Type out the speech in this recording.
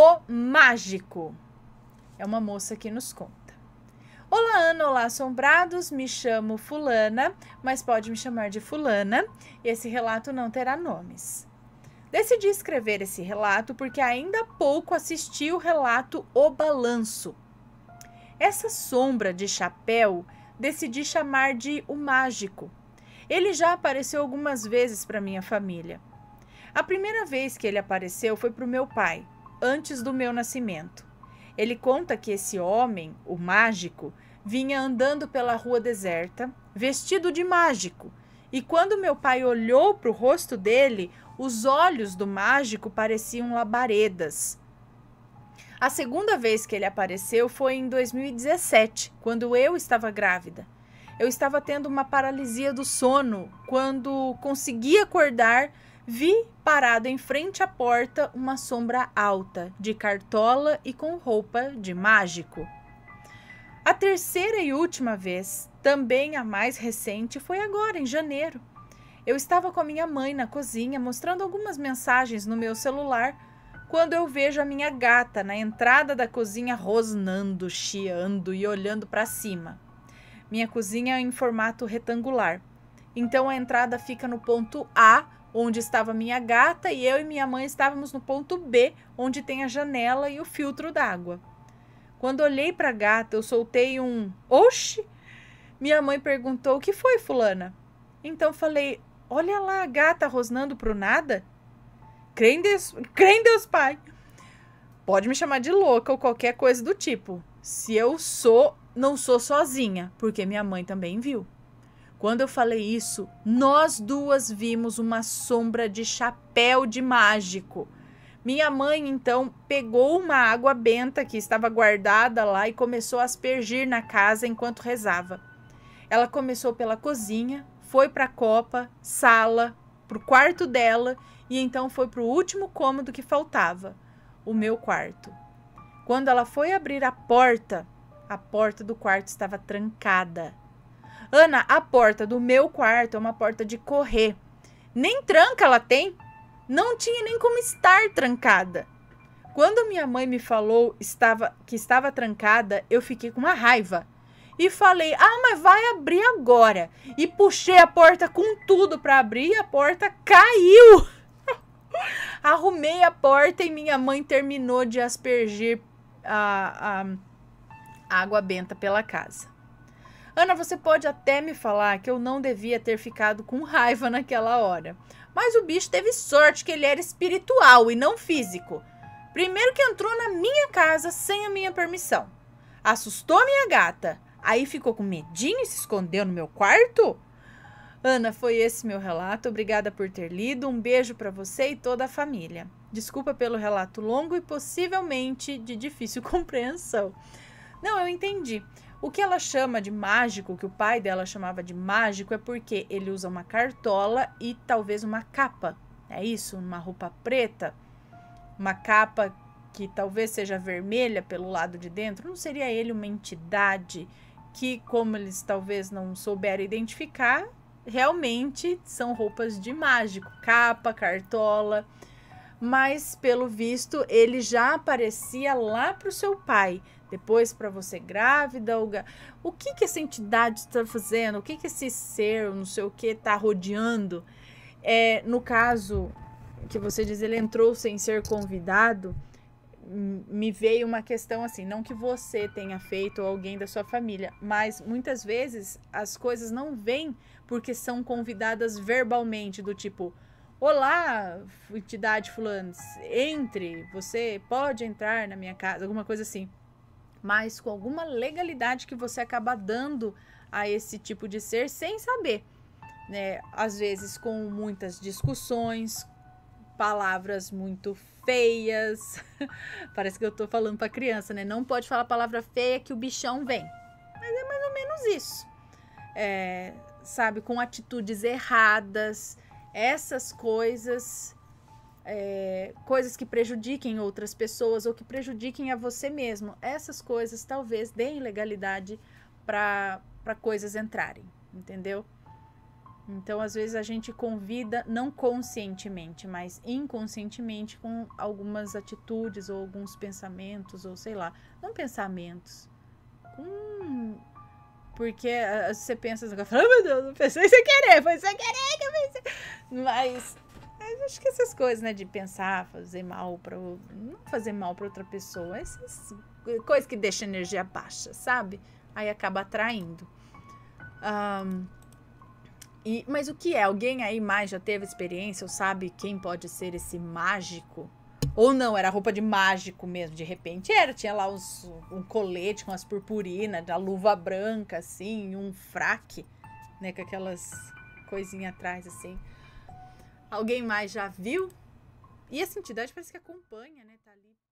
O Mágico. É uma moça que nos conta. Olá, Ana, olá, assombrados. Me chamo Fulana, mas pode me chamar de Fulana. Esse relato não terá nomes. Decidi escrever esse relato porque ainda há pouco assisti o relato O Balanço. Essa sombra de chapéu decidi chamar de O Mágico. Ele já apareceu algumas vezes para minha família. A primeira vez que ele apareceu foi para o meu pai antes do meu nascimento. Ele conta que esse homem, o mágico, vinha andando pela rua deserta, vestido de mágico, e quando meu pai olhou para o rosto dele, os olhos do mágico pareciam labaredas. A segunda vez que ele apareceu foi em 2017, quando eu estava grávida. Eu estava tendo uma paralisia do sono quando consegui acordar Vi parado em frente à porta uma sombra alta, de cartola e com roupa de mágico. A terceira e última vez, também a mais recente, foi agora, em janeiro. Eu estava com a minha mãe na cozinha, mostrando algumas mensagens no meu celular, quando eu vejo a minha gata na entrada da cozinha rosnando, chiando e olhando para cima. Minha cozinha é em formato retangular, então a entrada fica no ponto A onde estava minha gata, e eu e minha mãe estávamos no ponto B, onde tem a janela e o filtro d'água. Quando olhei para a gata, eu soltei um "Oxe!". Minha mãe perguntou: O que foi, Fulana? Então falei: Olha lá a gata rosnando pro nada. Crê Deus, crê em Deus Pai. Pode me chamar de louca ou qualquer coisa do tipo. Se eu sou, não sou sozinha, porque minha mãe também viu. Quando eu falei isso, nós duas vimos uma sombra de chapéu de mágico. Minha mãe então pegou uma água benta que estava guardada lá e começou a aspergir na casa enquanto rezava. Ela começou pela cozinha, foi para a copa, sala, para o quarto dela e então foi para o último cômodo que faltava, o meu quarto. Quando ela foi abrir a porta, a porta do quarto estava trancada. Ana, a porta do meu quarto é uma porta de correr. Nem tranca ela tem. Não tinha nem como estar trancada. Quando minha mãe me falou estava, que estava trancada, eu fiquei com uma raiva. E falei: Ah, mas vai abrir agora. E puxei a porta com tudo para abrir e a porta caiu. Arrumei a porta e minha mãe terminou de aspergir a, a, a água benta pela casa. Ana, você pode até me falar que eu não devia ter ficado com raiva naquela hora. Mas o bicho teve sorte que ele era espiritual e não físico. Primeiro que entrou na minha casa sem a minha permissão. Assustou minha gata. Aí ficou com medinho e se escondeu no meu quarto? Ana, foi esse meu relato. Obrigada por ter lido. Um beijo para você e toda a família. Desculpa pelo relato longo e possivelmente de difícil compreensão. Não, eu entendi. O que ela chama de mágico, que o pai dela chamava de mágico, é porque ele usa uma cartola e talvez uma capa. É isso? Uma roupa preta, uma capa que talvez seja vermelha pelo lado de dentro. Não seria ele uma entidade que, como eles talvez não souberam identificar, realmente são roupas de mágico, capa, cartola. Mas pelo visto, ele já aparecia lá para o seu pai depois para você grávida. Ou... O que, que essa entidade está fazendo? O que, que esse ser, não sei o que, está rodeando? É, no caso que você diz, ele entrou sem ser convidado, me veio uma questão assim, não que você tenha feito ou alguém da sua família, mas muitas vezes as coisas não vêm porque são convidadas verbalmente, do tipo, Olá, entidade fulano, entre, você pode entrar na minha casa, alguma coisa assim mas com alguma legalidade que você acaba dando a esse tipo de ser sem saber. Né? Às vezes com muitas discussões, palavras muito feias. Parece que eu tô falando para criança, né? Não pode falar palavra feia que o bichão vem. Mas é mais ou menos isso. É, sabe, com atitudes erradas, essas coisas é, coisas que prejudiquem outras pessoas ou que prejudiquem a você mesmo. Essas coisas talvez deem legalidade para coisas entrarem, entendeu? Então, às vezes a gente convida não conscientemente, mas inconscientemente com algumas atitudes ou alguns pensamentos, ou sei lá, não pensamentos. Hum, porque você pensa, ah, meu Deus, não pensei sem querer, foi sem querer que eu pensei. Mas mas acho que essas coisas, né, de pensar, fazer mal para não fazer mal para outra pessoa, essas coisas que deixam a energia baixa, sabe? Aí acaba atraindo. Um, e, mas o que é? Alguém aí mais já teve experiência ou sabe quem pode ser esse mágico? Ou não, era roupa de mágico mesmo, de repente era, tinha lá um colete com as purpurinas, da luva branca, assim, um fraque, né, com aquelas coisinhas atrás, assim. Alguém mais já viu? E essa assim, entidade tipo, parece que acompanha, né? Tá ali.